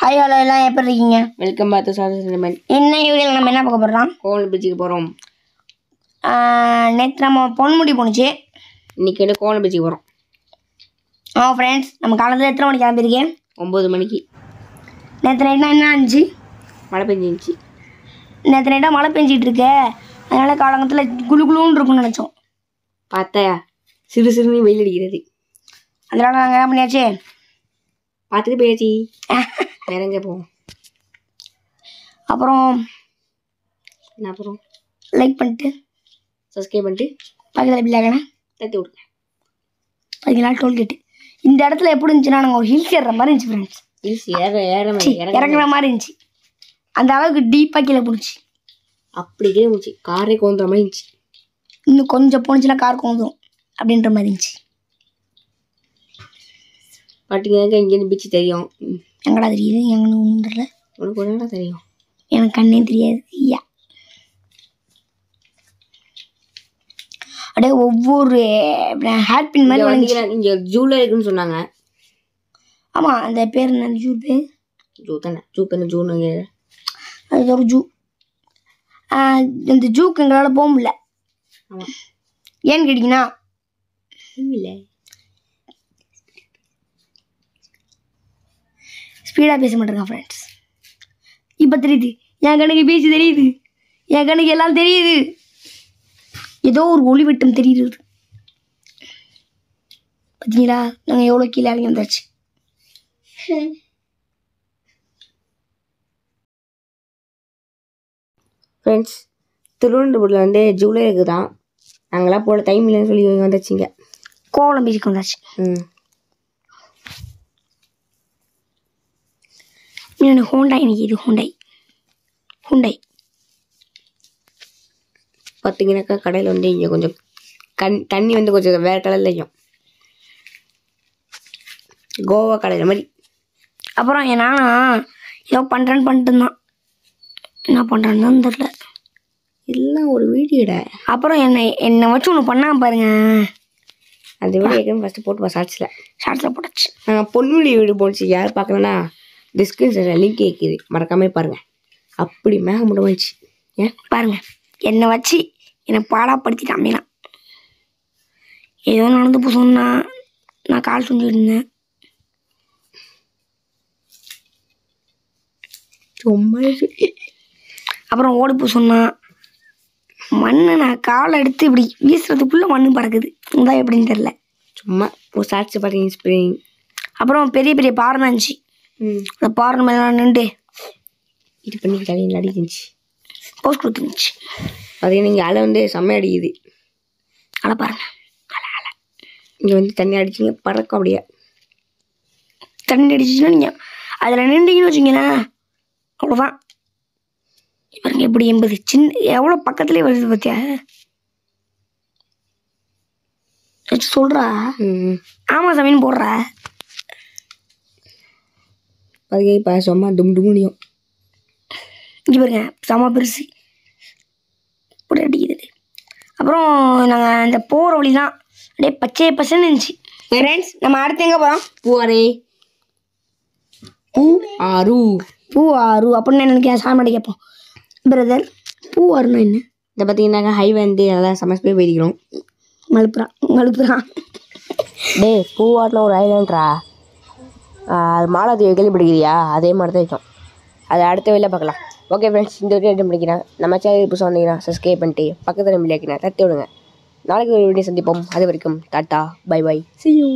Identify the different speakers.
Speaker 1: hi hello எல்லாம் எப்படி இருக்கீங்க வெல்கம் பேக் டு சாதஸ் இன்னும் வீடியோவில் நம்ம என்ன பார்க்க போகிறோம் கோவில் பீச்சுக்கு போகிறோம் நேற்று நம்ம பொன்முடி போணுச்சு இன்னைக்கு வந்து கோவில் பீச்சுக்கு போகிறோம் ஆ ஃப்ரெண்ட்ஸ் நம்ம காலத்தில் எத்தனை மணிக்கு கிளம்பியிருக்கேன் ஒம்பது மணிக்கு நேற்று நைட்னா என்ன ஆச்சு மழை பெஞ்சிருந்துச்சு நேற்று நைட்டாக மழை பெஞ்சிகிட்டு அதனால் காலங்கத்தில் குழு குழுன்னு இருக்கும்னு நினச்சோம் பார்த்தா சிறு சிறுன்னு வெயில் அடிக்கிறது அதனால நாங்கள் என்ன பண்ணியாச்சே பார்த்துட்டு போயாச்சி வேற போவோம் அப்புறம் என்ன அப்புறம் லைக் பண்ணிட்டு சப்ஸ்கிரைப் பண்ணிட்டு பக்கத்தில் எப்படி ஆகணும் தட்டி விடுங்க டோல் டோல்கேட்டு இந்த இடத்துல எப்படி இருந்துச்சுன்னா நாங்கள் ஒரு ஹில்ஸ் ஏறுற மாதிரி இருந்துச்சு ஃப்ரெண்ட்ஸ் ஹில்ஸ் ஏற ஏற இறங்குற மாதிரி இருந்துச்சு அந்த அளவுக்கு டீப்பாக கீழே பிடிச்சி அப்படி கீழே முடிச்சு காரே கோந்துற மாதிரி இருந்துச்சு இன்னும் கொஞ்சம் போனுச்சுன்னா கார் கொஞ்சம் அப்படின்ற மாதிரி இருந்துச்சு பாட்டுங்க இங்கேருந்து பீச்சு தெரியும் எங்கடா தெரியுது எங்கன்னு ஒன்றும் உனக்கு ஒன்றா தெரியும் எனக்கு கண்ணே தெரியாது ஐயா அப்படியே ஒவ்வொரு ஹேர் பின் மாதிரி வளைஞ்சிக்கிறேன் இங்கே ஜூவில் இருக்குன்னு சொன்னாங்க ஆமாம் அந்த பேர் என்ன ஜூ பேர் ஜூ தானே ஜூ பேர் ஜூன்னு அது ஒரு ஜூ இந்த ஜூக்கு எங்களால் போக முடியல ஏன்னு கேட்டீங்கன்னா ஸ்பீடாக பேச மாட்டேங்க ஃப்ரெண்ட்ஸ் இப்போ தெரியுது என் கணக்கு பேச்சு தெரியுது என் கணக்கு எல்லாம் தெரியுது ஏதோ ஒரு ஒளிவட்டம் தெரியுது பார்த்தீங்களா நாங்கள் எவ்வளோ கீழே இறங்கி வந்தாச்சு ஃப்ரெண்ட்ஸ் திருவனந்தபுரத்தில் வந்து ஜூலை தான் நாங்களாம் போல டைம் இல்லைன்னு சொல்லி வந்தாச்சுங்க வந்துச்சுங்க கோலம் பிரிக்க வந்தாச்சு ம் எனக்கு ஹோண்டாய் எனக்கு இது ஹோண்டாய் ஹோண்டாய் பார்த்தீங்கன்னாக்கா கடையில் வந்து இங்கே கொஞ்சம் கண் தண்ணி வந்து கொஞ்சம் வேறு கலர்லையும் கோவா கடையில் மாதிரி அப்புறம் ஏன்னா ஏதோ பண்ணுறேன்னு பண்ணிட்டு இருந்தான் என்ன பண்ணுறேன்னு தெரில எல்லாம் ஒரு வீடியோட அப்புறம் என்னை என்னை வச்சு ஒன்று பண்ணா பாருங்க அந்த வீடியோ ஏற்கனவே ஃபஸ்ட்டு போட்டு ஷார்ட்ஸில் ஷார்ட்ஸில் போட்டாச்சு நாங்கள் பொன்முடி வீடு போச்சு யார் பார்க்கலன்னா டிஸ்கிரிப்ஷனில் லிங்க் கேட்குது மறக்காமல் பாருங்கள் அப்படி மேக முடிவாச்சு ஏன் பாருங்கள் என்னை வச்சு என்னை பாடாப்படுத்திட்டு அமையலாம் ஏதோ நடந்து போ சொன்னா நான் கால் செஞ்சுட்டு ரொம்ப அப்புறம் ஓடி போ சொன்னான் மண்ணை நான் காலை எடுத்து இப்படி வீசுறதுக்குள்ளே மண்ணும் பறக்குது இதான் எப்படின்னு தெரில சும்மா ஒரு சாட்சி பார்த்தீங்க இன்ஸ்பிரிங் அப்புறம் பெரிய பெரிய பாறை இருந்துச்சு அந்த பாறை மேலே நின்று இது பண்ணி கலையில் அடிக்கிச்சு போஸ்ட் கொடுத்துருந்துச்சு அது நீங்கள் அலை வந்து செம்மையாக அடிக்குது அலை பாருங்க அலை அலை இங்கே வந்து தண்ணி அடிச்சிங்க பறக்கும் அப்படியே தண்ணி அடிச்சிச்சுன்னா நீங்கள் அதில் நின்றுங்கன்னு வச்சிங்களேன் அவ்வளோதான் இவருங்க எப்படி எண்பது சின்ன எவ்வளோ பக்கத்துலேயே வருது பார்த்தியா சொல்றா ஆமா சாமின்னு போடுறா அதுக்கே இப்போ சும்மா டும் டுமுடியும் இங்கே பாருங்க செம பெருசு இப்படி அடிக்குது அப்புறம் நாங்கள் அந்த போகிற வழி தான் அப்படியே பச்சை பசன்னு இருந்துச்சு ஃப்ரெண்ட்ஸ் நம்ம அடுத்து எங்கே போகிறோம் பூவாரே பூ ஆறு பூ ஆறு அப்படின்னு நினைக்கிறேன் சாமி கேட்போம் பிரதர் பூ வரணும் என்ன இதை பார்த்தீங்கன்னா ஹை வந்து எல்லாம் சமைச்சு போய் போயிருக்கிறோம் மழுப்புறா மழுப்புறா டே பூ வாட்டின ஒரு ஐலண்ட்ரா அது மாலா தீவை பிடிக்கிறியா அதே மாதிரி தான் இருக்கும் அது அடுத்த வெளில பார்க்கலாம் ஓகே ஃப்ரெண்ட்ஸ் இந்த வீடியோ எடுத்து முடிக்கிறேன் நம்ம சேனல் இப்போ வந்தீங்கன்னா சப்ஸ்கிரைப் பண்ணிட்டு பக்கத்தில் நம்மளாக்கினா தட்டி விடுங்க நாளைக்கு ஒரு வீடியோ சந்திப்போம் அது வரைக்கும் tata bye bye see you